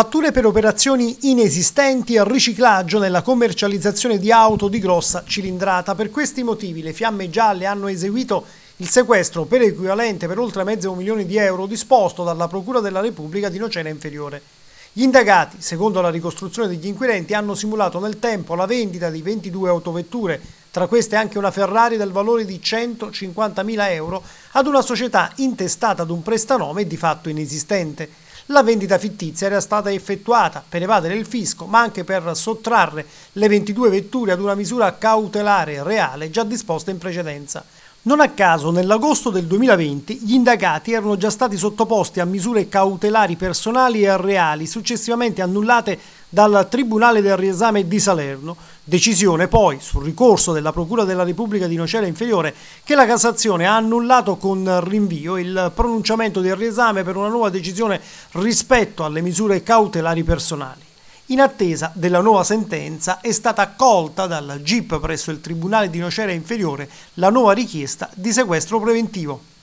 Fatture per operazioni inesistenti e riciclaggio nella commercializzazione di auto di grossa cilindrata. Per questi motivi le Fiamme Gialle hanno eseguito il sequestro per equivalente per oltre mezzo milione di euro disposto dalla Procura della Repubblica di Nocera Inferiore. Gli indagati, secondo la ricostruzione degli inquirenti, hanno simulato nel tempo la vendita di 22 autovetture tra queste anche una Ferrari del valore di 150.000 euro, ad una società intestata ad un prestanome di fatto inesistente. La vendita fittizia era stata effettuata per evadere il fisco, ma anche per sottrarre le 22 vetture ad una misura cautelare reale già disposta in precedenza. Non a caso, nell'agosto del 2020, gli indagati erano già stati sottoposti a misure cautelari personali e reali, successivamente annullate dal Tribunale del riesame di Salerno, decisione poi sul ricorso della Procura della Repubblica di Nocera Inferiore che la Cassazione ha annullato con rinvio il pronunciamento del riesame per una nuova decisione rispetto alle misure cautelari personali. In attesa della nuova sentenza è stata accolta dal GIP presso il Tribunale di Nocera Inferiore la nuova richiesta di sequestro preventivo.